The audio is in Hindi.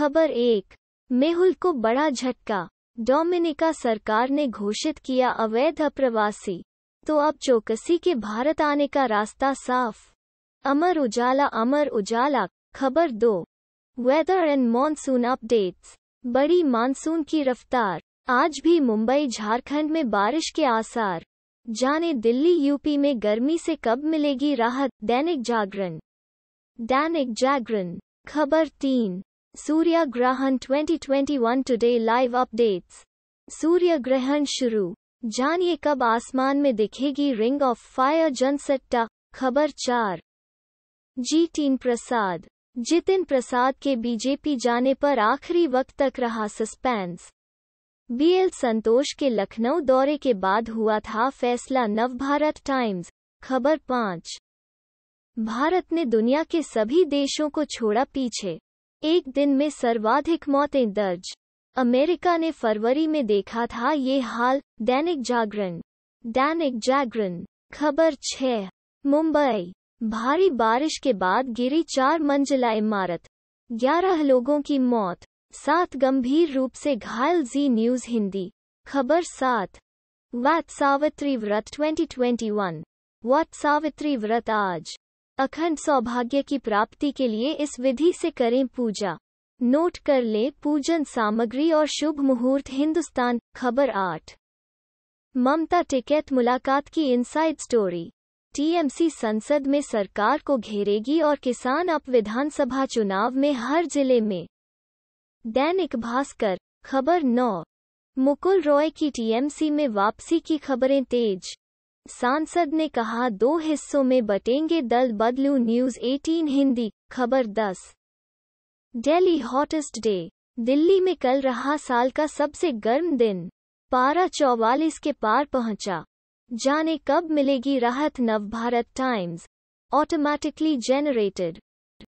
खबर एक मेहुल को बड़ा झटका डोमिनिका सरकार ने घोषित किया अवैध अप्रवासी तो अब चौकसी के भारत आने का रास्ता साफ अमर उजाला अमर उजाला खबर दो वेदर एंड मॉनसून अपडेट्स बड़ी मानसून की रफ्तार आज भी मुंबई झारखंड में बारिश के आसार जाने दिल्ली यूपी में गर्मी से कब मिलेगी राहत दैनिक जागरण दैनिक जागरण खबर तीन सूर्य ग्रहण 2021 टुडे लाइव अपडेट्स सूर्य ग्रहण शुरू जानिए कब आसमान में दिखेगी रिंग ऑफ फायर जनसट्टा खबर चार जी टीन प्रसाद जितिन प्रसाद के बीजेपी जाने पर आखिरी वक्त तक रहा सस्पेंस बीएल संतोष के लखनऊ दौरे के बाद हुआ था फैसला नवभारत टाइम्स खबर पाँच भारत ने दुनिया के सभी देशों को छोड़ा पीछे एक दिन में सर्वाधिक मौतें दर्ज अमेरिका ने फरवरी में देखा था ये हाल दैनिक जागरण दैनिक जागरण खबर छह मुंबई भारी बारिश के बाद गिरी चार मंजिला इमारत ग्यारह लोगों की मौत सात गंभीर रूप से घायल जी न्यूज हिंदी खबर सात वाट सावित्री व्रत 2021 वाट सावित्री व्रत आज अखंड सौभाग्य की प्राप्ति के लिए इस विधि से करें पूजा नोट कर लें पूजन सामग्री और शुभ मुहूर्त हिंदुस्तान खबर आठ ममता टिकैत मुलाकात की इनसाइड स्टोरी टीएमसी संसद में सरकार को घेरेगी और किसान अप विधानसभा चुनाव में हर जिले में दैनिक भास्कर खबर नौ मुकुल रॉय की टीएमसी में वापसी की खबरें तेज सांसद ने कहा दो हिस्सों में बटेंगे दल बदलू न्यूज 18 हिंदी खबर 10 डेली हॉटेस्ट डे दिल्ली में कल रहा साल का सबसे गर्म दिन पारा चौवालीस के पार पहुंचा जाने कब मिलेगी राहत नवभारत टाइम्स ऑटोमैटिकली जेनरेटेड